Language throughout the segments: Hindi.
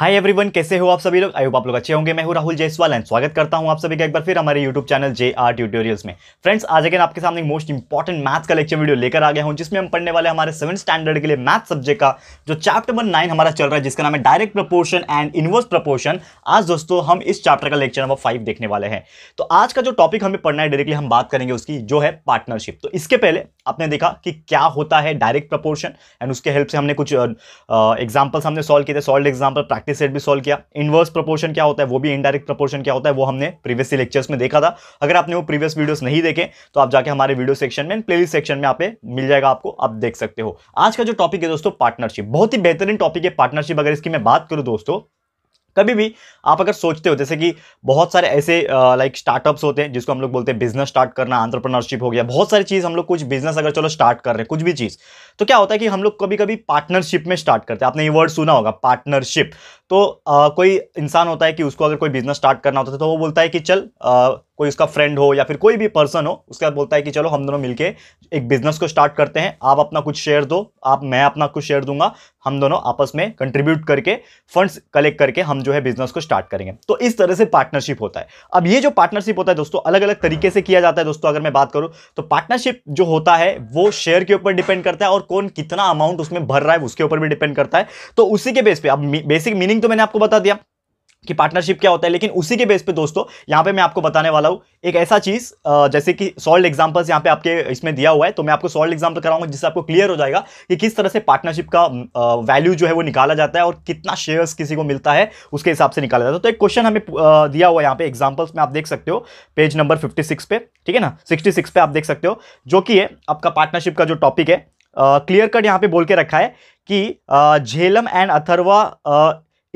हाय एवरीवन कैसे हो आप सभी लोग आई होप आप लोग अच्छे होंगे मैं हूं राहुल जयसवाल एंड स्वागत करता हूं आप सभी का एक बार फिर हमारे YouTube channel J R tutorials में फ्रेंड्स आज अगेन आपके सामने मोस्ट इंपॉर्टेंट मैथ्स का लेक्चर वीडियो लेकर आ गया हूं जिसमें हम पढ़ने वाले हमारे सेवन स्टैंडर्ड के लिए मैथ सब्जेक्ट का जो चैप्टर नंबर नाइन हमारा चल रहा है जिसका नाम है direct proportion and inverse proportion आज दोस्तों हम इस चैप्टर का लेक्चर नंबर फाइव देखने वाले हैं तो आज का जो टॉपिक हमें पढ़ना है डायरेक्टली हम बात करेंगे उसकी जो है पार्टनरशिप तो इसके पहले आपने देखा कि क्या होता है डायरेक्ट प्रपोर्शन एंड उसके हेल्प से हमने कुछ एग्जाम्पल्स हमने सॉल्व किए थे सॉल्व एग्जाम्पल प्रैक्टिस सेट भी सॉल्व किया इनवर्स प्रपोर्शन क्या होता है वो भी इनडायरेक्ट प्रपोर्शन क्या होता है वो हमने प्रीवियसली लेक्चर्स में देखा था अगर आपने वो प्रीवियस वीडियोस नहीं देखे तो आप जाके हमारे वीडियो सेक्शन में प्लेलिस्ट सेक्शन में आप मिल जाएगा आपको आप देख सकते हो आज का जो टॉपिक है दोस्तों पार्टनरशिप बहुत ही बेहतरीन टॉपिक है पार्टनरशिप अगर इसकी मैं बात करूँ दोस्तों कभी भी आप अगर सोचते हो जैसे कि बहुत सारे ऐसे लाइक स्टार्टअप्स होते हैं जिसको हम लोग बोलते हैं बिजनेस स्टार्ट करना आंट्रप्रनरशिप हो गया बहुत सारी चीज़ हम लोग कुछ बिजनेस अगर चलो स्टार्ट कर रहे हैं कुछ भी चीज़ तो क्या होता है कि हम लोग कभी कभी पार्टनरशिप में स्टार्ट करते हैं आपने ये वर्ड सुना होगा पार्टनरशिप तो आ, कोई इंसान होता है कि उसको अगर कोई बिजनेस स्टार्ट करना होता है तो वो बोलता है कि चल आ, कोई उसका फ्रेंड हो या फिर कोई भी पर्सन हो उसके बाद बोलता है कि चलो हम दोनों मिलके एक बिजनेस को स्टार्ट करते हैं आप अपना कुछ शेयर दो आप मैं अपना कुछ शेयर दूंगा हम दोनों आपस में कंट्रीब्यूट करके फंड्स कलेक्ट करके हम जो है बिजनेस को स्टार्ट करेंगे तो इस तरह से पार्टनरशिप होता है अब ये जो पार्टनरशिप होता है दोस्तों अलग अलग तरीके से किया जाता है दोस्तों अगर मैं बात करूँ तो पार्टनरशिप जो होता है वो शेयर के ऊपर डिपेंड करता है और कौन कितना अमाउंट उसमें भर रहा है उसके ऊपर भी डिपेंड करता है तो उसी के बेस पर अब बेसिक मीनिंग लिंक तो मैंने आपको बता दिया कि पार्टनरशिप क्या होता है लेकिन उसी के बेस पे दोस्तों यहाँ पे मैं आपको बताने वाला हूँ एक ऐसा चीज़ जैसे कि सॉल्ड एग्जांपल्स यहाँ पे आपके इसमें दिया हुआ है तो मैं आपको सॉल्ड एग्जांपल कराऊंगा जिससे आपको क्लियर हो जाएगा कि किस तरह से पार्टनरशिप का वैल्यू जो है वो निकाला जाता है और कितना शेयर्स किसी को मिलता है उसके हिसाब से निकाला जाता है तो एक क्वेश्चन हमें दिया हुआ है यहाँ पे एग्जाम्पल्स में आप देख सकते हो पेज नंबर फिफ्टी पे ठीक है ना सिक्सटी पे आप देख सकते हो जो कि है आपका पार्टनरशिप का जो टॉपिक है क्लियर कट यहाँ पे बोल के रखा है कि Jhelum and Atharva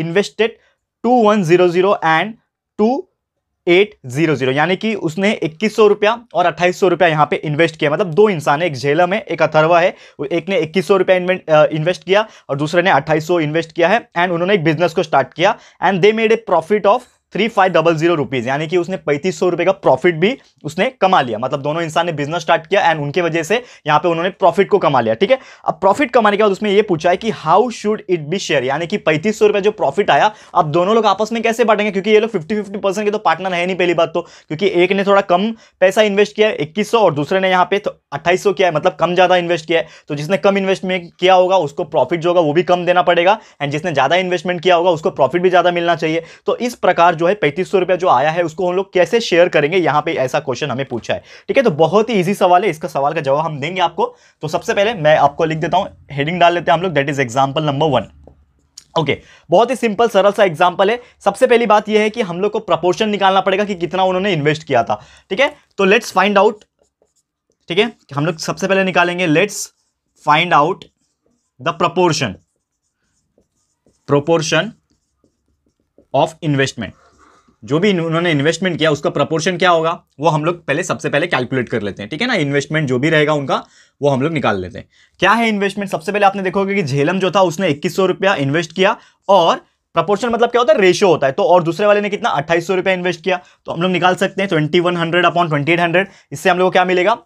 invested two one zero zero and two eight zero zero यानी कि उसने इक्कीस सौ रुपया और अट्ठाईस सौ रुपया यहाँ पे इन्वेस्ट किया मतलब दो इंसान है एक झेलम है एक अथरवा है एक ने इक्कीस सौ रुपया इन्वेस्ट किया और दूसरे ने अट्ठाईस सौ इन्वेस्ट किया है एंड उन्होंने एक बिजनेस को स्टार्ट किया and they made a profit of three five double zero rupees यानी कि उसने पैंतीस सौ रुपए का प्रॉफिट भी उसने कमा लिया मतलब दोनों इंसान ने बिजनेस स्टार्ट किया एंड उनके वजह से यहाँ पे उन्होंने प्रॉफिट को कमा लिया ठीक है अब प्रॉफिट कमाने के बाद उसमें ये पूछा है कि how should it be share यानी कि पैंतीस सौ रुपया जो प्रॉफिट आया अब दोनों लोग आपस में कैसे बांटेंगे क्योंकि ये लोग फिफ्टी फिफ्टी परसेंट के तो पार्टनर है नहीं पहली बात तो क्योंकि एक ने थोड़ा कम पैसा इन्वेस्ट किया है सौ और दूसरे ने यहाँ पे तो अट्ठाईस किया है मतलब कम ज्यादा इन्वेस्ट किया है तो जिसने कम इन्वेस्टमेंट किया होगा उसको प्रॉफिट जो होगा वो भी कम देना पड़ेगा एंड जिसने ज्यादा इन्वेस्टमेंट किया होगा उसको प्रॉफिट भी ज्यादा मिलना चाहिए तो इस प्रकार जो है पैंतीस रुपया जो आया है उसको हम लोग कैसे शेयर करेंगे यहाँ पे ऐसा क्वेश्चन हमें पूछा है ठीक है तो बहुत ही ईजी सवाल है इसका सवाल का जवाब हम देंगे आपको तो सबसे पहले मैं आपको लिख देता हूँ हेडिंग डाल लेते हैं हम लोग that is example number one okay okay, बहुत ही सिंपल सरल सा एग्जांपल है सबसे पहली बात यह है कि हम लोग को प्रपोर्शन निकालना पड़ेगा कि कितना उन्होंने इन्वेस्ट किया था ठीक है तो लेट्स फाइंड आउट ठीक है हम लोग सबसे पहले निकालेंगे let's find out the proportion proportion of investment जो भी उन्होंने इन्वेस्टमेंट किया उसका प्रपोर्शन क्या होगा वो हम लोग पहले सबसे पहले कैलकुलेट कर लेते हैं ठीक है ना इन्वेस्टमेंट जो भी रहेगा उनका वो हम लोग निकाल लेते हैं क्या है इन्वेस्टमेंट सबसे पहले आपने देखोगे कि झेलम जो था उसने इक्कीस रुपया इन्वेस्ट किया और प्रपोर्शन मतलब क्या होता है रेशियो होता है तो और दूसरे वाले ने कितना अट्ठाईस रुपया इन्वेस्ट किया तो हम लोग निकाल सकते हैं twenty one hundred upon twenty eight hundred इससे हम लोग को क्या मिलेगा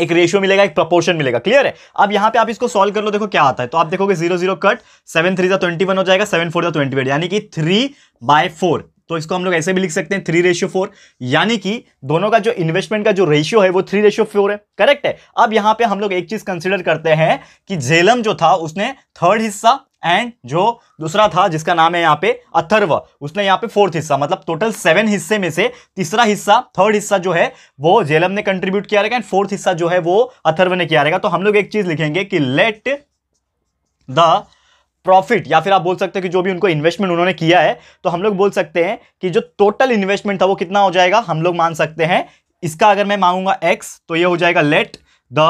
एक रेशियो मिलेगा एक प्रपोर्शन मिलेगा क्लियर है अब यहाँ पे आप इसको सॉल्व कर लो देखो क्या आता है तो आप देखोगे zero zero cut seven three जो ट्वेंटी वन हो जाएगा सेवन फोर जो ट्वेंटी एट यानी कि थ्री बाय फोर तो इसको हम लोग ऐसे भी लिख सकते हैं थ्री रेशियो फोर यानी कि दोनों का जो इन्वेस्टमेंट का जो रेशियो है वो थ्री रेशियो फोर है करेक्ट है अब यहां पे हम लोग एक चीज कंसीडर करते हैं कि झेलम जो था उसने थर्ड हिस्सा एंड जो दूसरा था जिसका नाम है यहाँ पे अथर्व उसने यहाँ पे फोर्थ हिस्सा मतलब टोटल सेवन हिस्से में से तीसरा हिस्सा थर्ड हिस्सा जो है वो झेलम ने कंट्रीब्यूट किया रहेगा एंड फोर्थ हिस्सा जो है वो अथर्व ने किया रहेगा तो हम लोग एक चीज लिखेंगे कि लेट द प्रॉफिट या फिर आप बोल सकते हो कि जो भी उनको इन्वेस्टमेंट उन्होंने किया है तो हम लोग बोल सकते हैं कि जो टोटल इन्वेस्टमेंट था वो कितना हो जाएगा हम लोग मान सकते हैं इसका अगर मैं मांगूंगा एक्स तो ये हो जाएगा लेट द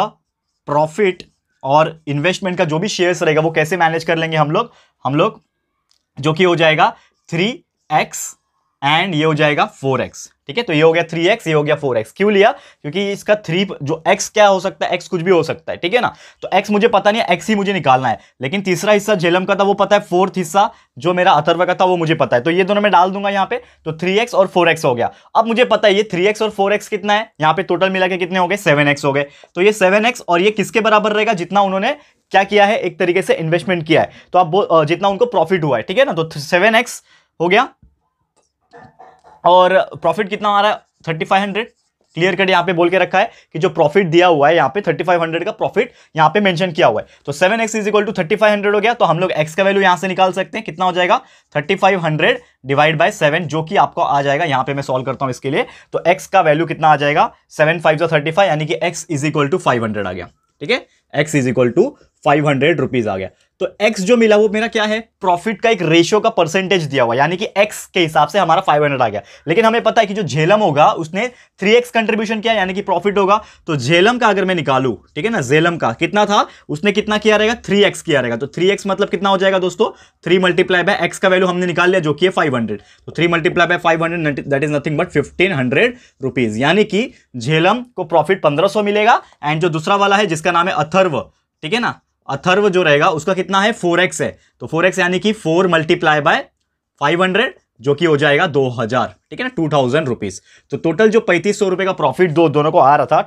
प्रॉफिट और इन्वेस्टमेंट का जो भी शेयर्स रहेगा वो कैसे मैनेज कर लेंगे हम लोग हम लोग जो कि हो जाएगा थ्री एक्स एंड ये हो जाएगा 4x ठीक है तो ये हो गया 3x ये हो गया 4x क्यों लिया क्योंकि इसका थ्री जो x क्या हो सकता है x कुछ भी हो सकता है ठीक है ना तो x मुझे पता नहीं है x ही मुझे निकालना है लेकिन तीसरा हिस्सा झेलम का था वो पता है फोर्थ हिस्सा जो मेरा अथर्व का था वो मुझे पता है तो ये दोनों मैं डाल दूंगा यहाँ पे तो एक्स और एक्स हो गया अब मुझे पता है ये एक्स और एक्स कितना है यहाँ पे टोटल मिला के कितने हो गए एक्स हो गए तो ये एक्स और ये किसके बराबर रहेगा जितना उन्होंने क्या किया है एक तरीके से इन्वेस्टमेंट किया है तो आप जितना उनको प्रॉफिट हुआ है ठीक है ना तो सेवन हो गया और प्रॉफिट कितना आ रहा है thirty five hundred clear cut यहाँ पे बोल के रखा है कि जो प्रॉफिट दिया हुआ है यहाँ पे 3500 का प्रॉफिट यहाँ पे मेंशन किया हुआ है तो 7x x is equal to thirty हो गया तो हम लोग x का वैल्यू यहाँ से निकाल सकते हैं कितना हो जाएगा 3500 डिवाइड बाई सेवन जो कि आपको आ जाएगा यहाँ पे मैं सॉल्व करता हूँ इसके लिए तो x का वैल्यू कितना आ जाएगा सेवन फाइव जो थर्टी यानी कि x is equal to five आ गया ठीक है x is equal to five hundred rupees आ गया तो एक्स जो मिला वो मेरा क्या है प्रॉफिट का एक रेशियो का परसेंटेज दिया हुआ यानी कि एक्स के हिसाब से हमारा 500 आ गया लेकिन हमें पता है कि जो झेलम होगा उसने 3x कंट्रीब्यूशन किया यानी कि प्रॉफिट होगा तो झेलम का अगर मैं निकालू ठीक है ना झेलम का कितना था उसने कितना किया रहेगा 3x किया रहेगा तो 3x मतलब कितना हो जाएगा दोस्तों थ्री मल्टीप्लाई बाय एक्स का वैल्यू हमने निकाल लिया जो कि फाइव फाइव तो three multiply by five hundred that is nothing but fifteen hundred rupees यानी कि झेलम को प्रॉफिट पंद्रह मिलेगा एंड जो दूसरा वाला है जिसका नाम है अथर्व ठीक है ना अथर्व जो रहेगा उसका कितना है फोर एक्स है तो फोर एक्स यानी कि four multiply by five hundred जो कि हो जाएगा दो हजार ठीक है ना टू थाउजेंड रुपीज तो टोटल जो पैंतीस सौ रुपए का प्रॉफिट दो दोनों को आ रहा था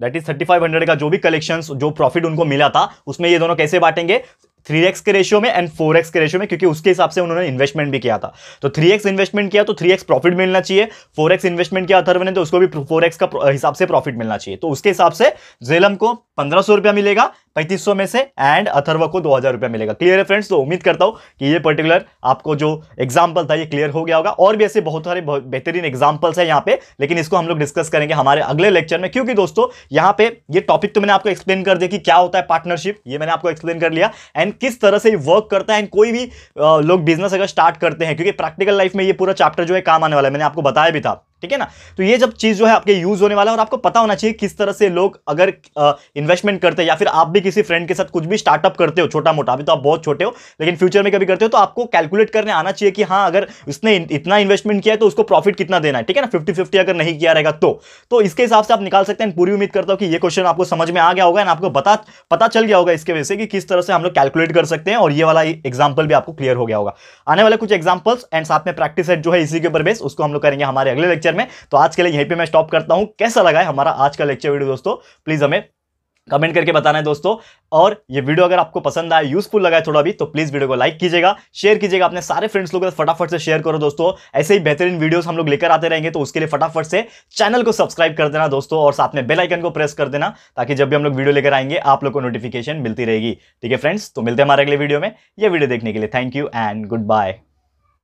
that is thirty five hundred का जो भी कलेक्शन जो प्रॉफिट उनको मिला था उसमें ये दोनों कैसे बांटेंगे थ्री एक्स के रेशियो में एंड फोर एक्स के रेशियो में क्योंकि उसके हिसाब से उन्होंने इन्वेस्टमेंट भी किया था तो थ्री एक्स इन्वेस्टमेंट किया तो थ्री एक्स प्रॉफिट मिलना चाहिए फोर एक्स इन्वेस्टमेंट किया अथर्व ने तो उसको भी फोर एक्स का हिसाब से प्रॉफिट मिलना चाहिए तो उसके हिसाब से जेलम को पंद्रह सौ रुपया मिलेगा पैंतीस में से एंड अथर्व को दो हज़ार रुपया मिलेगा क्लियर है फ्रेंड्स तो उम्मीद करता हूँ कि ये पर्टिकुलर आपको जो एग्जाम्पल था ये क्लियर हो गया होगा और भी ऐसे बहुत सारे बेहतरीन एग्जाम्पल्स हैं यहाँ पे लेकिन इसको हम लोग डिस्कस करेंगे हमारे अगले लेक्चर में क्योंकि दोस्तों यहाँ पे ये टॉपिक तो मैंने आपको एक्सप्लेन कर दिया कि क्या होता है पार्टनरशिप ये मैंने आपको एक्सप्लेन कर लिया एंड किस तरह से ये वर्क करता है एंड कोई भी लोग बिजनेस अगर स्टार्ट करते हैं क्योंकि प्रैक्टिकल लाइफ में ये पूरा चैप्टर जो है काम आने वाला है मैंने आपको बताया भी था ठीक है ना तो ये जब चीज़ जो है आपके यूज़ होने वाला है और आपको पता होना चाहिए किस तरह से लोग अगर इन्वेस्टमेंट करते हैं या फिर आप भी किसी फ्रेंड के साथ कुछ भी स्टार्टअप करते हो छोटा मोटा अभी तो आप बहुत छोटे हो लेकिन फ्यूचर में कभी करते हो तो आपको कैलकुलेट करने आना चाहिए कि हाँ अगर उसने इतना इन्वेस्टमेंट किया है तो उसको प्रॉफिट कितना देना है ठीक है ना फिफ्टी फिफ्टी अगर नहीं किया रहेगा तो, तो इसके हिसाब से आप निकाल सकते हैं पूरी उम्मीद करता हूँ कि ये क्वेश्चन आपको समझ में आ गया होगा एंड आपको बता पता चल गया होगा इसके वजह से कि किस तरह से हम लोग कैलकुलेट कर सकते हैं और ये वाला एग्जाम्पल भी आपको क्लियर हो गया होगा आने वाले कुछ एग्जाम्पल्स एंड साथ में प्रैक्टिस सेट जो है इसी के ऊपर बेस उसको हम लोग करेंगे हमारे अगले लेक्चर फ्यूचर में तो आज के लिए यहीं पर मैं स्टॉप करता हूँ कैसा लगा है हमारा आज का लेक्चर वीडियो दोस्तों प्लीज़ हमें कमेंट करके बताना है दोस्तों और ये वीडियो अगर आपको पसंद आए यूजफुल लगा है थोड़ा भी तो प्लीज़ वीडियो को लाइक कीजिएगा शेयर कीजिएगा अपने सारे फ्रेंड्स लोगों के साथ फटाफट से शेयर करो दोस्तों ऐसे ही बेहतरीन वीडियोस हम लोग लेकर आते रहेंगे तो उसके लिए फटाफट से चैनल को सब्सक्राइब कर देना दोस्तों और साथ में बेलाइकन को प्रेस कर देना ताकि जब भी हम लोग वीडियो लेकर आएंगे आप लोग को नोटिफिकेशन मिलती रहेगी ठीक है फ्रेंड्स तो मिलते हैं हमारे अगले वीडियो में यह वीडियो देखने के लिए thank you and good bye